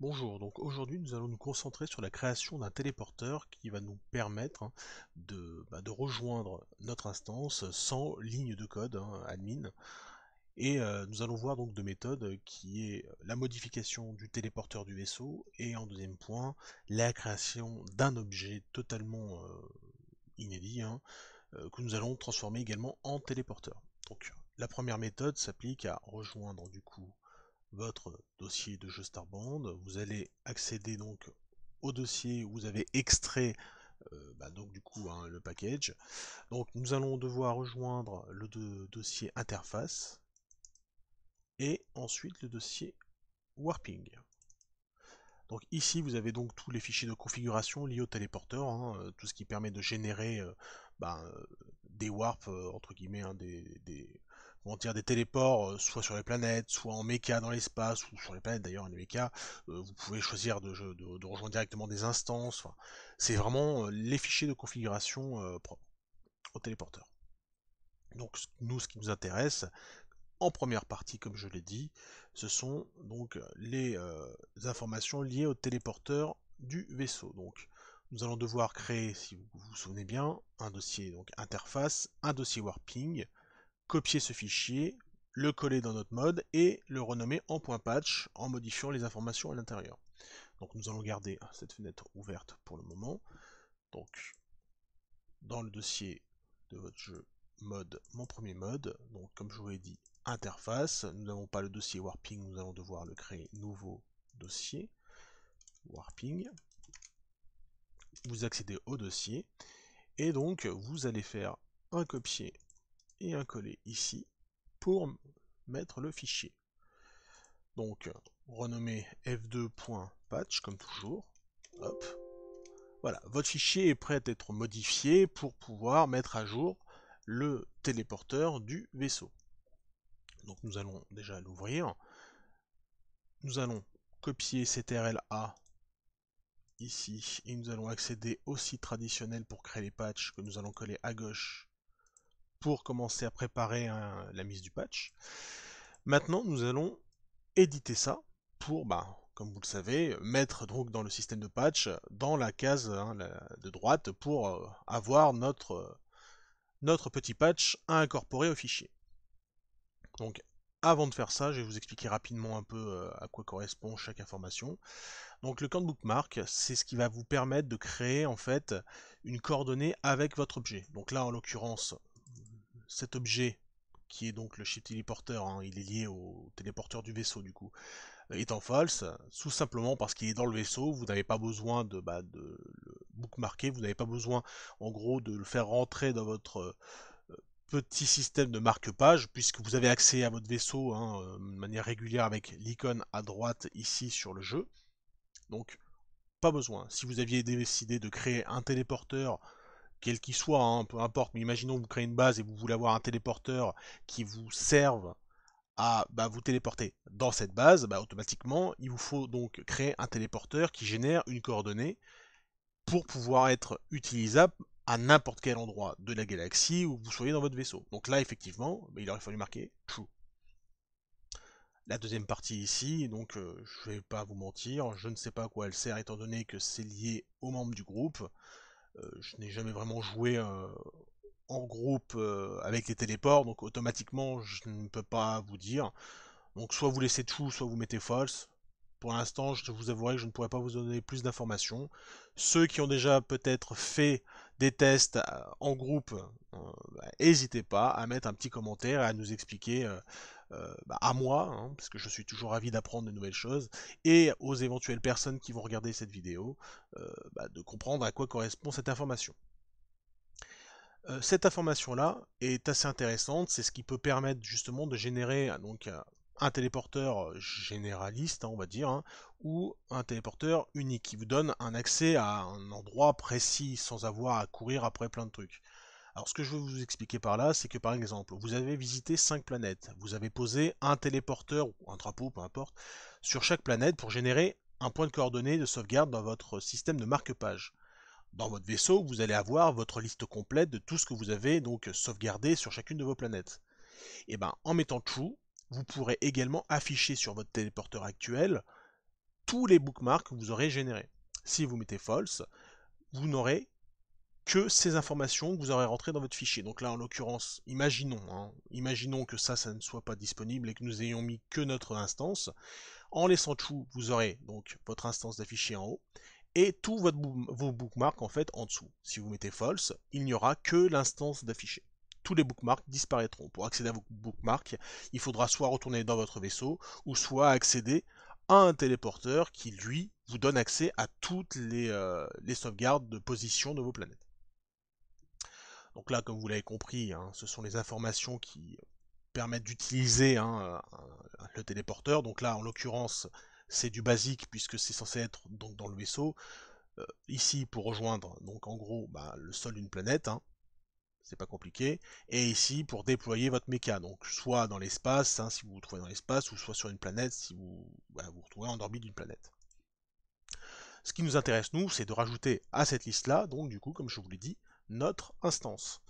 Bonjour, donc aujourd'hui nous allons nous concentrer sur la création d'un téléporteur qui va nous permettre hein, bah, de, rejoindre notre instance sans ligne de code hein, admin. Et euh, nous allons voir donc deux méthodes qui est la modification du téléporteur du vaisseau et en deuxième point la création d'un objet totalement euh, inédit hein, euh, que nous allons transformer également en téléporteur. Donc la première méthode s'applique à rejoindre du coup votre dossier de jeu Vous allez accéder donc au dossier où vous avez extrait euh, bah, donc du coup hein, le package. Donc nous allons devoir rejoindre le dossier interface et ensuite le dossier warping. Donc ici vous avez donc tous les fichiers de configuration liés au téléporteur, hein, euh, tout ce qui permet de générer euh, bah, des warps entre guillemets, hein, des, on dire, des téléports, euh, soit sur les planètes, soit en méca dans l'espace, ou sur les planètes d'ailleurs, en méca, euh, vous pouvez choisir de, rejoindre directement des instances. c'est vraiment euh, les fichiers de configuration propres au téléporteur. Donc nous, ce qui nous intéresse, en première partie, comme je l'ai dit, ce sont donc les informations liées au téléporteur du vaisseau. Donc, nous allons devoir créer, si vous vous souvenez bien, un dossier donc interface, un dossier warping, copier ce fichier, le coller dans notre mode et le renommer en point .patch en modifiant les informations à l'intérieur. Donc nous allons garder cette fenêtre ouverte pour le moment. Donc dans le dossier de votre jeu mode, mon premier mode, donc comme je vous l'ai dit, interface, nous n'avons pas le dossier warping, nous allons devoir le créer nouveau dossier warping. Vous accédez au dossier et donc vous allez faire un copier et un coller ici pour mettre le fichier. Donc, renommer f2.patch comme toujours. Hop. Voilà, votre fichier est prêt à être modifié pour pouvoir mettre à jour le téléporteur du vaisseau. Donc nous allons déjà l'ouvrir. Nous allons copier cette a ici et nous allons accéder au site traditionnel pour créer les patchs que nous allons coller à gauche pour commencer à préparer la mise du patch. Maintenant, nous allons éditer ça pour, bah, comme vous le savez, mettre donc dans le système de patch, dans la case hein, de droite, pour euh, avoir notre, euh, notre petit patch à incorporer au fichier. Donc avant de faire ça, je vais vous expliquer rapidement un peu euh, à quoi correspond chaque information. Donc le camp bookmark, c'est ce qui va vous permettre de créer en fait une coordonnée avec votre objet. Donc là en l'occurrence, cet objet, qui est donc le chip téléporteur, hein, il est lié au téléporteur du vaisseau du coup, est euh, en false, tout simplement parce qu'il est dans le vaisseau, vous n'avez pas besoin de, bah, de le bookmarker, vous n'avez pas besoin en gros de le faire rentrer dans votre euh, petit système de marque-page, puisque vous avez accès à votre vaisseau hein, euh, de manière régulière avec l'icône à droite ici sur le jeu. Donc, pas besoin. Si vous aviez décidé de créer un téléporteur quel qu'il soit, hein, peu importe, mais imaginons que vous créez une base et vous voulez avoir un téléporteur qui vous serve à bah, vous téléporter dans cette base, bah, automatiquement, il vous faut donc créer un téléporteur qui génère une coordonnée pour pouvoir être utilisable à n'importe quel endroit de la galaxie où vous soyez dans votre vaisseau. Donc là, effectivement, bah, il aurait fallu marquer true. La deuxième partie ici, donc euh, je vais pas vous mentir, je ne sais pas à quoi elle sert étant donné que c'est lié aux membres du groupe. Euh, je n'ai jamais vraiment joué euh, en groupe euh, avec les téléports, donc automatiquement je ne peux pas vous dire. Donc soit vous laissez tout, soit vous mettez false. Pour l'instant, je vous avouerai que je ne pourrais pas vous donner plus d'informations. Ceux qui ont déjà peut-être fait des tests en groupe, bah, n'hésitez pas à mettre un petit commentaire et à nous expliquer euh, bah, à moi, hein, parce que je suis toujours ravi d'apprendre de nouvelles choses, et aux éventuelles personnes qui vont regarder cette vidéo, euh, bah, de comprendre à quoi correspond cette information euh, cette information-là est assez intéressante, c'est ce qui peut permettre justement de générer ah, donc, un téléporteur généraliste, hein, on va dire, hein, ou un téléporteur unique qui vous donne un accès à un endroit précis sans avoir à courir après plein de trucs. Alors ce que je veux vous expliquer par là, c'est que par exemple, vous avez visité 5 planètes, vous avez posé un téléporteur ou un drapeau, peu importe, sur chaque planète pour générer un point de coordonnées de sauvegarde dans votre système de marque-page. Dans votre vaisseau, vous allez avoir votre liste complète de tout ce que vous avez donc sauvegardé sur chacune de vos planètes. Et eh ben en mettant true, vous pourrez également afficher sur votre téléporteur actuel tous les bookmarks que vous aurez générés. Si vous mettez false, vous n'aurez que ces informations que vous aurez rentrées dans votre fichier. Donc là, en l'occurrence, imaginons, hein, imaginons que ça, ça ne soit pas disponible et que nous ayons mis que notre instance. En laissant tout, vous aurez donc votre instance d'affichée en haut et tous vos bookmarks en fait en dessous. Si vous mettez false, il n'y aura que l'instance d'affiché. Tous les bookmarks disparaîtront. Pour accéder à vos bookmarks, il faudra soit retourner dans votre vaisseau ou soit accéder à un téléporteur qui lui vous donne accès à toutes les euh, sauvegardes de position de vos planètes. Donc là, comme vous l'avez compris, hein, ce sont les informations qui permettent d'utiliser hein, euh, le téléporteur. Donc là, en l'occurrence, c'est du basique puisque c'est censé être donc dans le vaisseau. Euh, ici, pour rejoindre donc en gros bah, le sol d'une planète, hein, c'est pas compliqué. Et ici, pour déployer votre méca, donc soit dans l'espace, si vous vous trouvez dans l'espace, ou soit sur une planète, si bah, vous vous retrouvez en orbite d'une planète. Ce qui nous intéresse, nous, c'est de rajouter à cette liste-là, donc du coup, comme je vous l'ai dit, notre instance.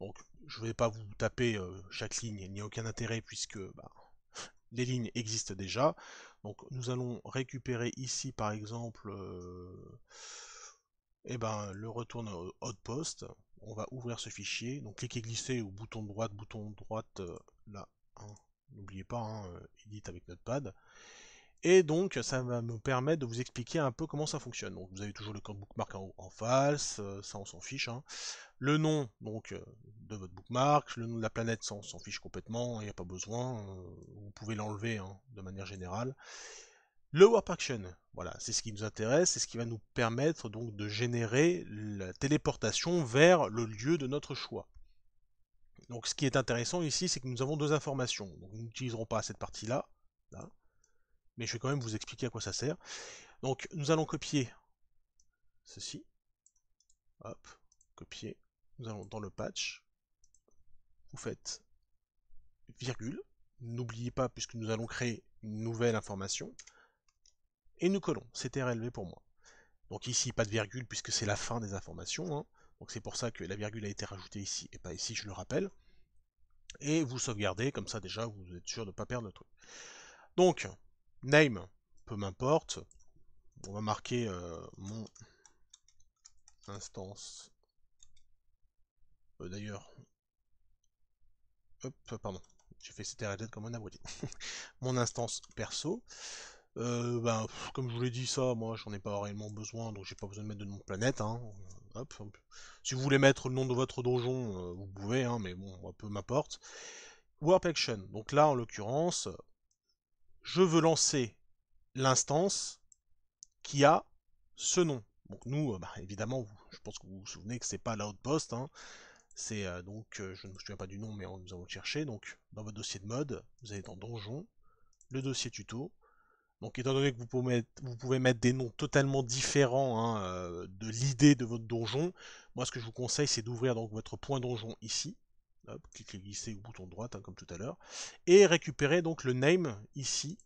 Donc je ne vais pas vous taper euh, chaque ligne, il n'y a aucun intérêt puisque bah, les lignes existent déjà. Donc nous allons récupérer ici par exemple et euh, eh ben, le retourne outpost. On va ouvrir ce fichier. Donc cliquez glisser au bouton droite, bouton droite euh, là. Hein. N'oubliez pas, hein, edit avec notre et donc, ça va me permettre de vous expliquer un peu comment ça fonctionne. Donc, vous avez toujours le code bookmark en face, euh, ça on s'en fiche. Hein. Le nom, donc, euh, de votre bookmark, le nom de la planète, ça on s'en fiche complètement, il n'y a pas besoin. Euh, vous pouvez l'enlever hein, de manière générale. Le Warp Action, voilà, c'est ce qui nous intéresse, c'est ce qui va nous permettre donc de générer la téléportation vers le lieu de notre choix. Donc ce qui est intéressant ici, c'est que nous avons deux informations. Donc, nous n'utiliserons pas cette partie-là, là mais je vais quand même vous expliquer à quoi ça sert. Donc nous allons copier ceci, hop, copier, nous allons dans le patch, vous faites virgule, n'oubliez pas puisque nous allons créer une nouvelle information, et nous collons, c'était RLV pour moi. Donc ici, pas de virgule puisque c'est la fin des informations, hein. donc c'est pour ça que la virgule a été rajoutée ici et pas ici, je le rappelle. Et vous sauvegardez, comme ça déjà vous êtes sûr de ne pas perdre le truc. Donc, name, peu m'importe. On va marquer euh, mon instance. Euh, d'ailleurs, hop, pardon, j'ai fait CTRZ comme un abruti. mon instance perso. Euh, ben, comme je vous l'ai dit, ça, moi, j'en ai pas réellement besoin, donc j'ai pas besoin de mettre de nom planète. Hein. Si vous voulez mettre le nom de votre donjon, vous pouvez, hein, mais bon, peu m'importe. Warp Action. Donc là, en l'occurrence, je veux lancer l'instance qui a ce nom. Donc nous, euh, bah, évidemment, je pense que vous vous souvenez que c'est pas l'outpost, hein. c'est euh, donc, euh, je ne me souviens pas du nom, mais on, nous allons le chercher, donc dans votre dossier de mode, vous allez dans Donjon, le dossier tuto, donc étant donné que vous pouvez mettre, vous pouvez mettre des noms totalement différents hein, de l'idée de votre donjon, moi ce que je vous conseille c'est d'ouvrir donc votre point donjon ici, Hop, cliquez glissez, au bouton droite hein, comme tout à l'heure. Et récupérez donc le name ici,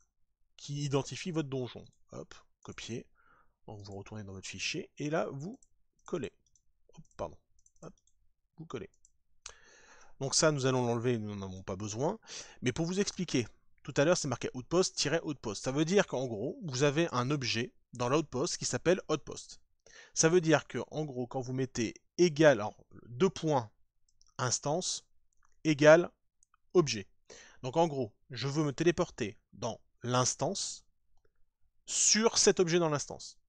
qui identifie votre donjon. Hop, copier. Donc vous retournez dans votre fichier, et là, vous collez. pardon. Hop, vous collez. Donc ça, nous allons l'enlever, nous n'en avons pas besoin. Mais pour vous expliquer, tout à l'heure, c'est marqué outpost-outpost. Ça veut dire qu'en gros, vous avez un objet dans l'outpost qui s'appelle outpost. Ça veut dire que, en gros, quand vous mettez égal, alors, deux points instance, Égal objet. Donc en gros, je veux me téléporter dans l'instance sur cet objet dans l'instance.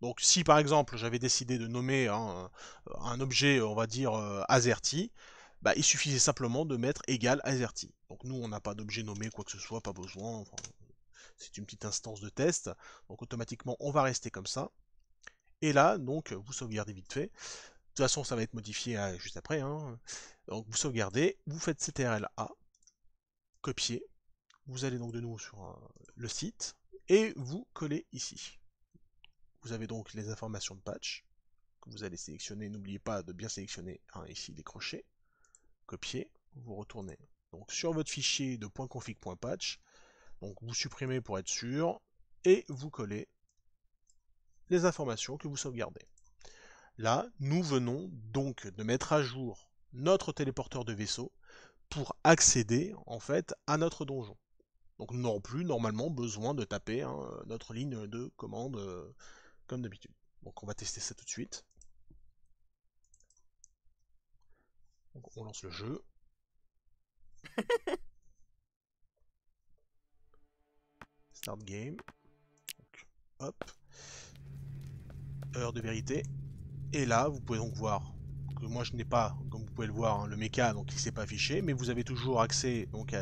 Donc si par exemple j'avais décidé de nommer un, euh, objet, on va dire, euh, AZERTY, bah, il suffisait simplement de mettre égal AZERTY. Donc nous on n'a pas d'objet nommé, quoi que ce soit, pas besoin, c'est une petite instance de test, donc automatiquement on va rester comme ça. Et là, donc, vous sauvegardez vite fait, de toute façon, ça va être modifié euh, juste après. Hein. Donc vous sauvegardez, vous faites CTRL A, copier, vous allez donc de nouveau sur euh, le site, et vous collez ici. Vous avez donc les informations de patch, que vous allez sélectionner, n'oubliez pas de bien sélectionner ici les crochets, copier, vous retournez donc sur votre fichier de .config.patch, donc vous supprimez pour être sûr, et vous collez les informations que vous sauvegardez. Là, nous venons donc de mettre à jour notre téléporteur de vaisseau pour accéder en fait à notre donjon. Donc nous n'aurons plus normalement besoin de taper hein, notre ligne de commande euh, comme d'habitude. Donc on va tester ça tout de suite. on lance le jeu. Start game. hop. Heure de vérité. Et là, vous pouvez donc voir que moi je n'ai pas, comme vous pouvez le voir, hein, le méca, donc il s'est pas affiché, mais vous avez toujours accès donc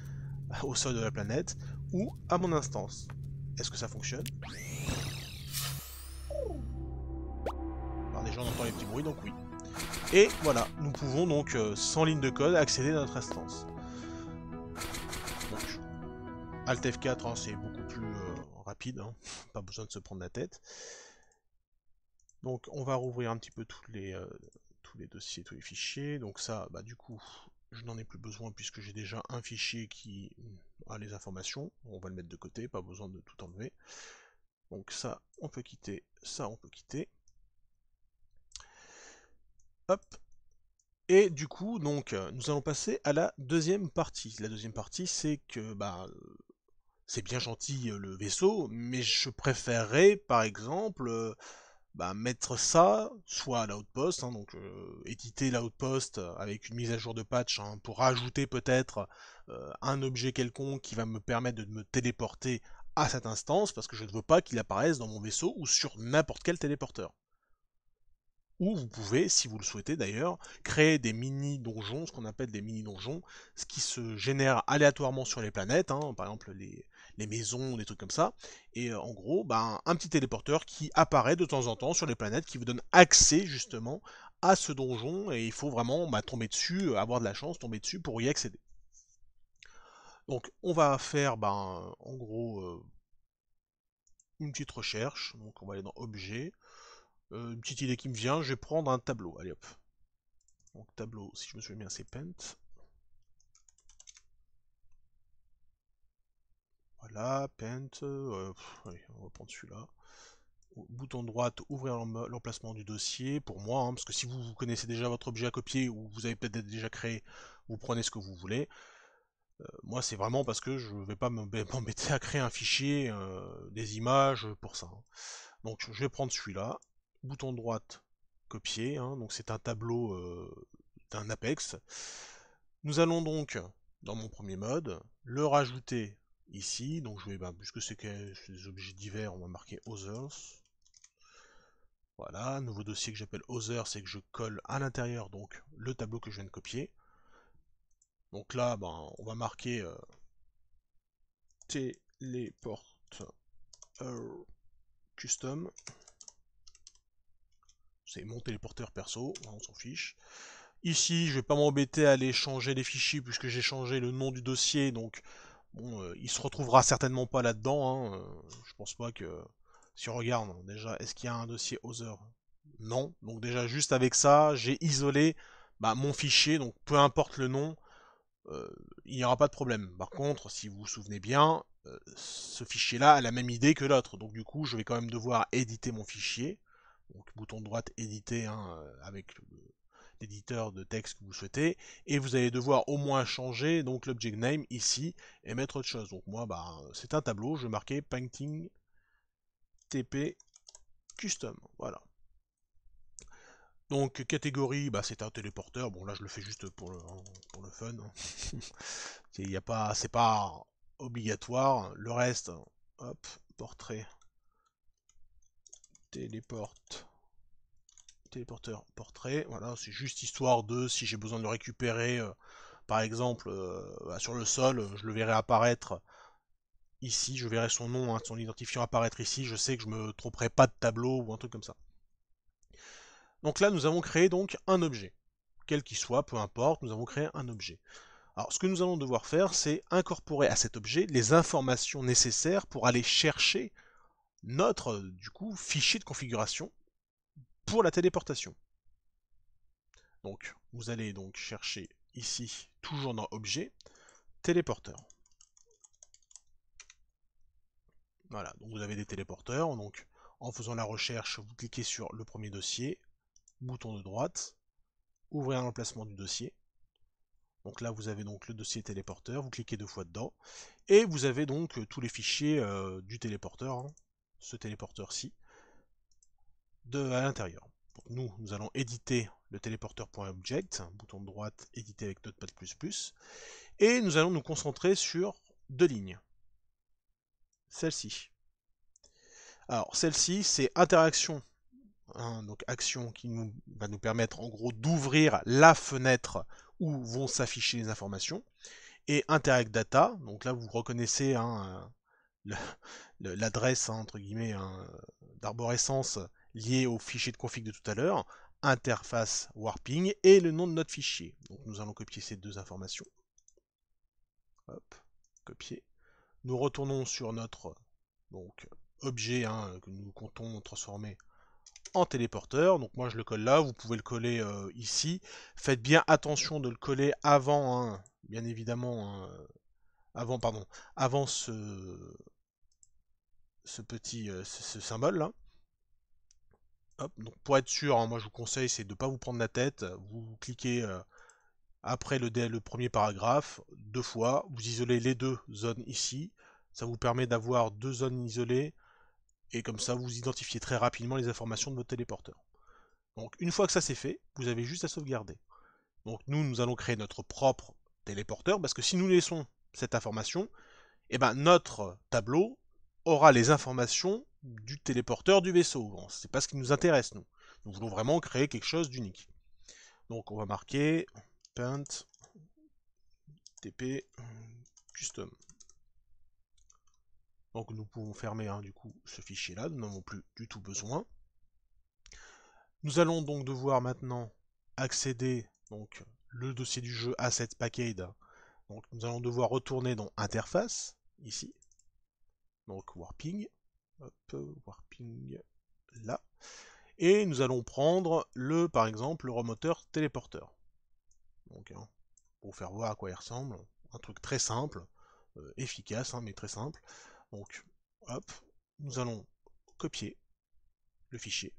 au sol de la planète ou à mon instance. Est-ce que ça fonctionne Alors déjà on entend les petits bruits, donc oui. Et voilà, nous pouvons donc euh, sans ligne de code accéder à notre instance. Alt F4 hein, c'est beaucoup plus euh, rapide, hein. pas besoin de se prendre la tête. Donc on va rouvrir un petit peu tous les, euh, tous les dossiers, tous les fichiers. Donc ça, bah, du coup, je n'en ai plus besoin puisque j'ai déjà un fichier qui a les informations. On va le mettre de côté, pas besoin de tout enlever. Donc ça, on peut quitter, ça, on peut quitter. Hop. Et du coup, donc, euh, nous allons passer à la deuxième partie. La deuxième partie, c'est que, bah, c'est bien gentil euh, le vaisseau, mais je préférerais, par exemple, bah, mettre ça soit à l'outpost, hein, donc euh, éditer l'outpost avec une mise à jour de patch hein, pour rajouter peut-être euh, un objet quelconque qui va me permettre de me téléporter à cette instance parce que je ne veux pas qu'il apparaisse dans mon vaisseau ou sur n'importe quel téléporteur. Ou vous pouvez, si vous le souhaitez d'ailleurs, créer des mini-donjons, ce qu'on appelle des mini-donjons, ce qui se génère aléatoirement sur les planètes, hein, par exemple les, les maisons, des trucs comme ça. Et euh, en gros, ben, un petit téléporteur qui apparaît de temps en temps sur les planètes, qui vous donne accès justement à ce donjon, et il faut vraiment bah, tomber dessus, euh, avoir de la chance, tomber dessus pour y accéder. Donc on va faire, ben, en gros, euh, une petite recherche. Donc on va aller dans Objet. une petite idée qui me vient, je vais prendre un tableau. Allez hop. Donc tableau, si je me souviens bien, c'est Paint. Voilà, Paint, euh, on va prendre celui-là. Bouton droite, ouvrir l'emplacement du dossier, pour moi, hein, parce que si vous, vous, connaissez déjà votre objet à copier, ou vous avez peut-être déjà créé, vous prenez ce que vous voulez. Euh, moi, c'est vraiment parce que je ne vais pas m'embêter à créer un fichier, euh, des images, pour ça. Hein. Donc, je vais prendre celui-là. Bouton droite, copier. Hein, donc, c'est un tableau d'un Apex. Nous allons donc, dans mon premier mode, le rajouter ici. Donc je vais, bah, puisque c'est des objets divers, on va marquer Others. Voilà, nouveau dossier que j'appelle Others » c'est que je colle à l'intérieur donc le tableau que je viens de copier. Donc là, ben, on va marquer euh, euh, custom. C'est mon téléporteur perso, on s'en fiche. Ici, je vais pas m'embêter à aller changer les fichiers puisque j'ai changé le nom du dossier, donc Bon, euh, il se retrouvera certainement pas là-dedans. Hein, euh, je pense pas que. Si on regarde, déjà, est-ce qu'il y a un dossier Other Non. Donc déjà, juste avec ça, j'ai isolé bah, mon fichier. Donc peu importe le nom, euh, il n'y aura pas de problème. Par contre, si vous vous souvenez bien, ce fichier-là a la même idée que l'autre. Donc du coup, je vais quand même devoir éditer mon fichier. Donc bouton droite éditer hein, avec d'éditeur de texte que vous souhaitez, et vous allez devoir au moins changer donc l'object name ici et mettre autre chose. Donc moi, bah, c'est un tableau, je vais marquer painting tp custom, voilà. Donc catégorie, bah, c'est un téléporteur. Bon là je le fais juste pour le, pour le fun. Hein. Il a pas, c'est pas obligatoire. Le reste, hop, portrait, téléporte téléporteur portrait. Voilà, c'est juste histoire de si j'ai besoin de le récupérer, euh, par exemple, euh, bah, sur le sol, euh, je le verrai apparaître ici, je verrai son nom, hein, son identifiant apparaître ici, je sais que je me tromperai pas de tableau ou un truc comme ça. Donc là, nous avons créé donc un objet. Quel qu'il soit, peu importe, nous avons créé un objet. Alors ce que nous allons devoir faire, c'est incorporer à cet objet les informations nécessaires pour aller chercher notre du coup fichier de configuration pour la téléportation. Donc, vous allez donc chercher ici, toujours dans Objet, Téléporteur. Voilà, donc vous avez des téléporteurs. Donc, en faisant la recherche, vous cliquez sur le premier dossier, bouton de droite, ouvrir l'emplacement du dossier. Donc là, vous avez donc le dossier téléporteur, vous cliquez deux fois dedans, et vous avez donc tous les fichiers euh, du téléporteur, hein, ce téléporteur-ci à l'intérieur. nous, nous allons éditer le téléporteur.object, bouton de droite, éditer avec Notepad++, et nous allons nous concentrer sur deux lignes. Celle-ci. Alors, celle-ci, c'est interaction, hein, donc action qui va nous permettre en gros d'ouvrir la fenêtre où vont s'afficher les informations, et interact data, donc là vous reconnaissez hein, euh, l'adresse, hein, entre guillemets, d'arborescence lié au fichier de config de tout à l'heure, interface warping et le nom de notre fichier. Donc nous allons copier ces deux informations. Hop, copier. Nous retournons sur notre donc, objet hein, que nous comptons transformer en téléporteur. Donc moi je le colle là, vous pouvez le coller euh, ici. Faites bien attention de le coller avant, hein, bien évidemment, hein, avant, pardon, avant ce, ce petit euh, ce symbole là donc pour être sûr, hein, moi je vous conseille c'est de ne pas vous prendre la tête, vous cliquez euh, après le, le, premier paragraphe deux fois, vous isolez les deux zones ici, ça vous permet d'avoir deux zones isolées, et comme ça vous identifiez très rapidement les informations de votre téléporteur. Donc une fois que ça c'est fait, vous avez juste à sauvegarder. Donc nous, nous allons créer notre propre téléporteur, parce que si nous laissons cette information, et eh ben, notre tableau aura les informations du téléporteur du vaisseau. C'est pas ce qui nous intéresse, nous. Nous voulons vraiment créer quelque chose d'unique. Donc on va marquer paint tp custom. Donc nous pouvons fermer hein, du coup ce fichier là, nous n'en avons plus du tout besoin. Nous allons donc devoir maintenant accéder donc le dossier du jeu à cette package. Donc nous allons devoir retourner dans interface ici donc warping, hop, warping là, et nous allons prendre le, par exemple, le remoteur téléporteur. Donc, hein, pour faire voir à quoi il ressemble, un truc très simple, euh, efficace, hein, mais très simple. Donc, hop, nous allons copier le fichier.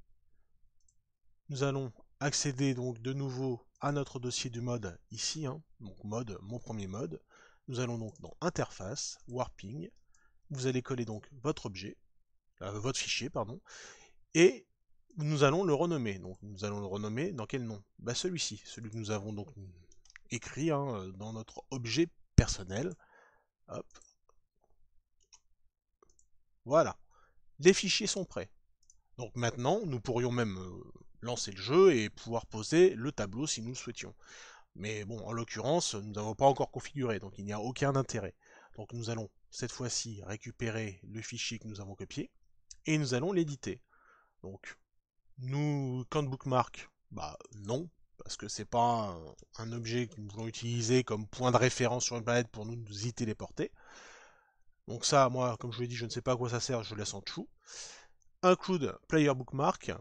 Nous allons accéder donc de nouveau à notre dossier du mode ici, hein. donc mode, mon premier mode. Nous allons donc dans interface, warping, vous allez coller donc votre objet, euh, votre fichier, pardon, et nous allons le renommer. Donc nous allons le renommer dans quel nom bah, Celui-ci, celui que nous avons donc écrit hein, euh, dans notre objet personnel. Hop. Voilà. Les fichiers sont prêts. Donc maintenant, nous pourrions même euh, lancer le jeu et pouvoir poser le tableau si nous le souhaitions. Mais bon, en l'occurrence, nous n'avons pas encore configuré, donc il n'y a aucun intérêt. Donc nous allons cette fois-ci récupérer le fichier que nous avons copié, et nous allons l'éditer. Donc, nous, quand bookmark, bah non, parce que c'est pas un, objet que nous voulons utiliser comme point de référence sur une planète pour nous, nous y téléporter. Donc ça, moi, comme je vous l'ai dit, je ne sais pas à quoi ça sert, je le laisse en dessous. Include player bookmark,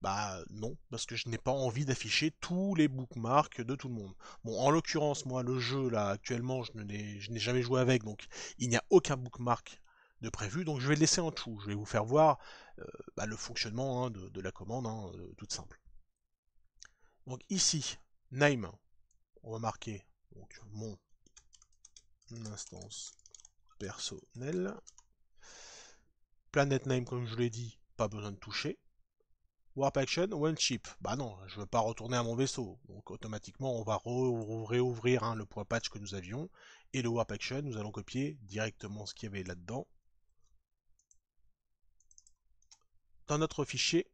bah euh, non, parce que je n'ai pas envie d'afficher tous les bookmarks de tout le monde. Bon, en l'occurrence, moi, le jeu, là, actuellement, je n'ai jamais joué avec, donc il n'y a aucun bookmark de prévu, donc je vais le laisser en dessous. Je vais vous faire voir euh, bah, le fonctionnement hein, de, la commande, hein, euh, toute simple. Donc ici, name, on va marquer donc, mon instance personnelle. Planet name, comme je l'ai dit, pas besoin de toucher. Warp Action, One Chip. Bah non, je veux pas retourner à mon vaisseau. Donc automatiquement, on va réouvrir hein, le point patch que nous avions. Et le Warp Action, nous allons copier directement ce qu'il y avait là-dedans. Dans notre fichier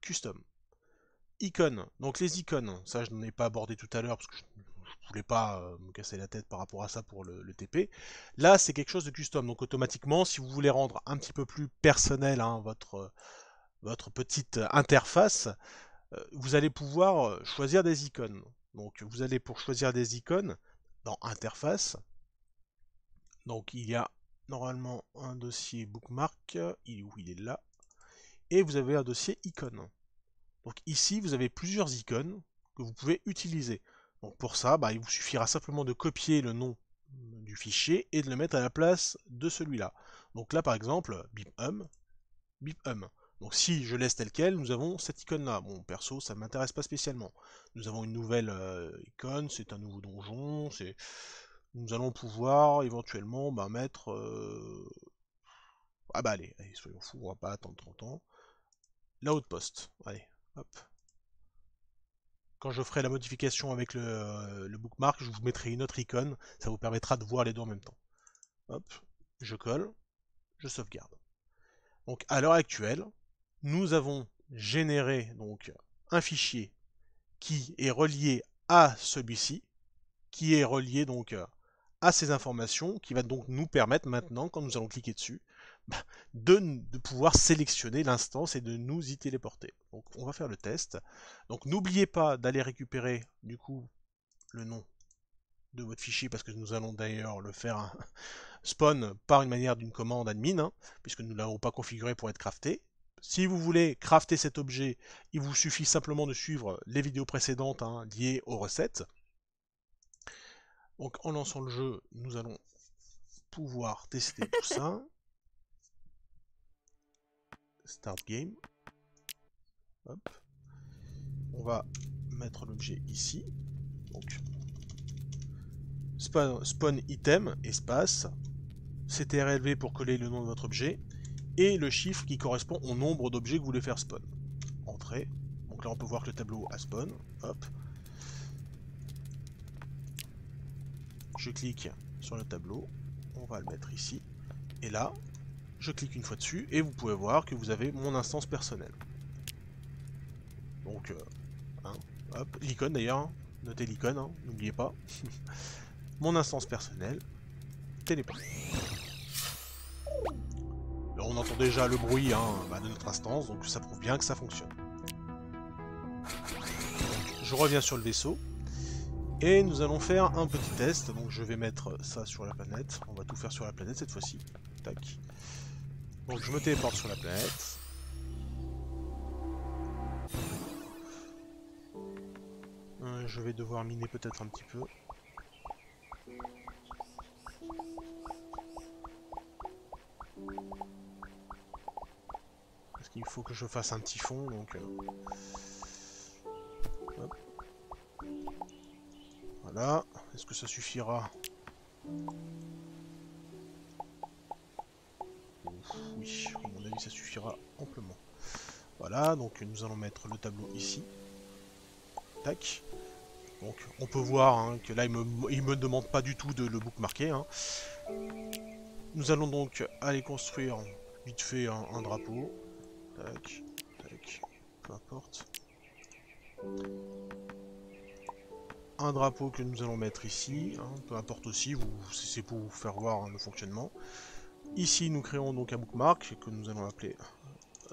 custom. Icônes. Donc les icônes, ça je n'en ai pas abordé tout à l'heure parce que je ne voulais pas euh, me casser la tête par rapport à ça pour le, TP. Là, c'est quelque chose de custom. Donc automatiquement, si vous voulez rendre un petit peu plus personnel hein, votre votre petite euh, interface, euh, vous allez pouvoir euh, choisir des icônes. Donc vous allez pour choisir des icônes dans interface. Donc il y a normalement un dossier bookmark, il est où il est là. Et vous avez un dossier icônes. Donc ici vous avez plusieurs icônes que vous pouvez utiliser. Donc pour ça, bah, il vous suffira simplement de copier le nom mmh, du fichier et de le mettre à la place de celui-là. Donc là par exemple, bip hum, bip hum. Donc si je laisse tel quel, nous avons cette icône là. Bon, perso, ça m'intéresse pas spécialement. Nous avons une nouvelle euh, icône, c'est un nouveau donjon, c'est... Nous allons pouvoir éventuellement bah, mettre... Euh, ah bah allez, soyons fous, on va pas attendre 30 ans. La haute allez, hop. Quand je ferai la modification avec le, euh, le bookmark, je vous mettrai une autre icône, ça vous permettra de voir les deux en même temps. Hop, je colle, je sauvegarde. Donc à l'heure actuelle, nous avons généré donc un fichier qui est relié à celui-ci, qui est relié donc à ces informations, qui va donc nous permettre maintenant, quand nous allons cliquer dessus, bah, de, pouvoir sélectionner l'instance et de nous y téléporter. Donc on va faire le test. Donc n'oubliez pas d'aller récupérer du coup le nom de votre fichier parce que nous allons d'ailleurs le faire spawn par une manière d'une commande admin, hein, puisque nous ne l'avons pas configuré pour être crafté si vous voulez crafter cet objet, il vous suffit simplement de suivre les vidéos précédentes hein, liées aux recettes. Donc en lançant le jeu, nous allons pouvoir tester tout ça. Start game. On va mettre l'objet ici. spawn, spawn item, espace. CTRLV pour coller le nom de votre objet et le chiffre qui correspond au nombre d'objets que vous voulez faire spawn. Entrée. Donc là, on peut voir que le tableau a spawn. Hop. Je clique sur le tableau. On va le mettre ici. Et là, je clique une fois dessus et vous pouvez voir que vous avez mon instance personnelle. Donc, euh, hein, hop, l'icône d'ailleurs, notez l'icône, hein, n'oubliez pas. mon instance personnelle, Téléphone on entend déjà le bruit hein, bah, de notre instance, donc ça prouve bien que ça fonctionne. Je reviens sur le vaisseau. Et nous allons faire un petit test. Donc je vais mettre ça sur la planète. On va tout faire sur la planète cette fois-ci. Tac. Donc je me téléporte sur la planète. Euh, je vais devoir miner peut-être un petit peu. il faut que je fasse un petit fond, donc... Euh, voilà. Est-ce que ça suffira Oui, à mon avis, ça suffira amplement. Voilà, donc nous allons mettre le tableau ici. Tac. Donc on peut voir hein, que là, il me, me demande pas du tout de le bookmarker. Hein. Nous allons donc aller construire vite fait un drapeau peu importe. Un drapeau que nous allons mettre ici, hein, peu importe aussi, c'est pour vous faire voir hein, le fonctionnement. Ici, nous créons donc un bookmark que nous allons appeler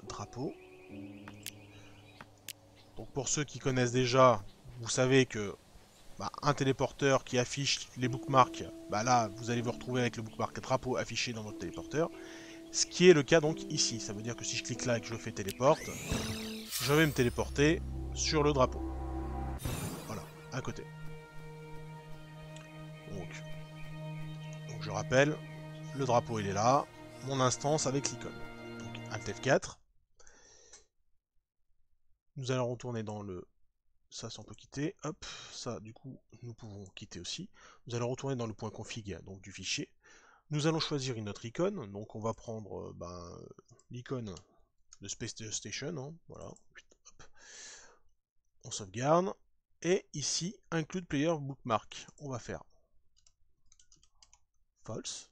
drapeau. Donc pour ceux qui connaissent déjà, vous savez que bah, un téléporteur qui affiche les bookmarks, bah là, vous allez vous retrouver avec le bookmark drapeau affiché dans votre téléporteur. Ce qui est le cas donc ici. Ça veut dire que si je clique là et que je fais téléporte, je vais me téléporter sur le drapeau. Voilà, à côté. Donc, je rappelle, le drapeau il est là, mon instance avec l'icône. Donc Alt F4. Nous allons retourner dans le... Ça, ça on peut quitter. Hop, ça du coup, nous pouvons quitter aussi. Nous allons retourner dans le point config donc, du fichier. Nous allons choisir une autre icône, donc on va prendre euh, ben, l'icône de Space Station, hein. voilà, on sauvegarde, et ici, Include Player Bookmark, on va faire False,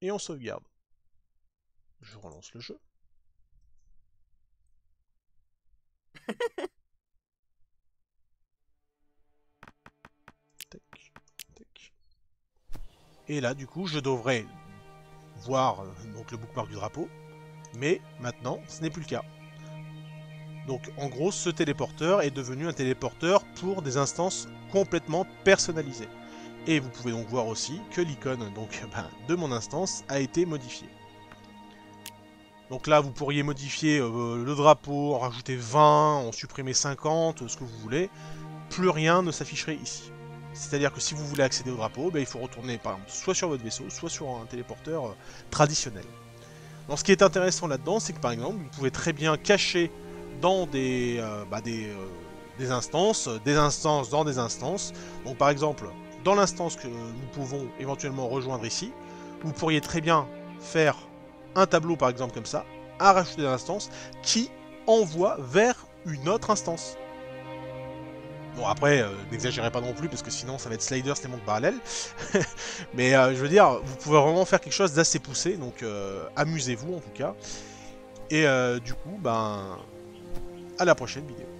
et on sauvegarde. Je relance le jeu. Et là, du coup, je devrais voir euh, donc, le bookmark du drapeau. Mais maintenant, ce n'est plus le cas. Donc en gros, ce téléporteur est devenu un téléporteur pour des instances complètement personnalisées. Et vous pouvez donc voir aussi que l'icône ben, de mon instance a été modifiée. Donc là, vous pourriez modifier euh, le drapeau, en rajouter 20, en supprimer 50, ce que vous voulez. Plus rien ne s'afficherait ici. C'est-à-dire que si vous voulez accéder au drapeau, ben, il faut retourner par soit sur votre vaisseau, soit sur un téléporteur euh, traditionnel. ce qui est intéressant là-dedans, c'est que par exemple, vous pouvez très bien cacher dans des, euh, bah, euh, instances, des instances dans des instances. Donc par exemple, dans l'instance que nous pouvons éventuellement rejoindre ici, vous pourriez très bien faire un tableau par exemple comme ça, à rajouter l'instance qui envoie vers une autre instance. Bon, après, euh, n'exagérez pas non plus, parce que sinon, ça va être Sliders, les mondes parallèles. Mais euh, je veux dire, vous pouvez vraiment faire quelque chose d'assez poussé, donc euh, amusez-vous en tout cas. Et du coup, ben, à la prochaine vidéo.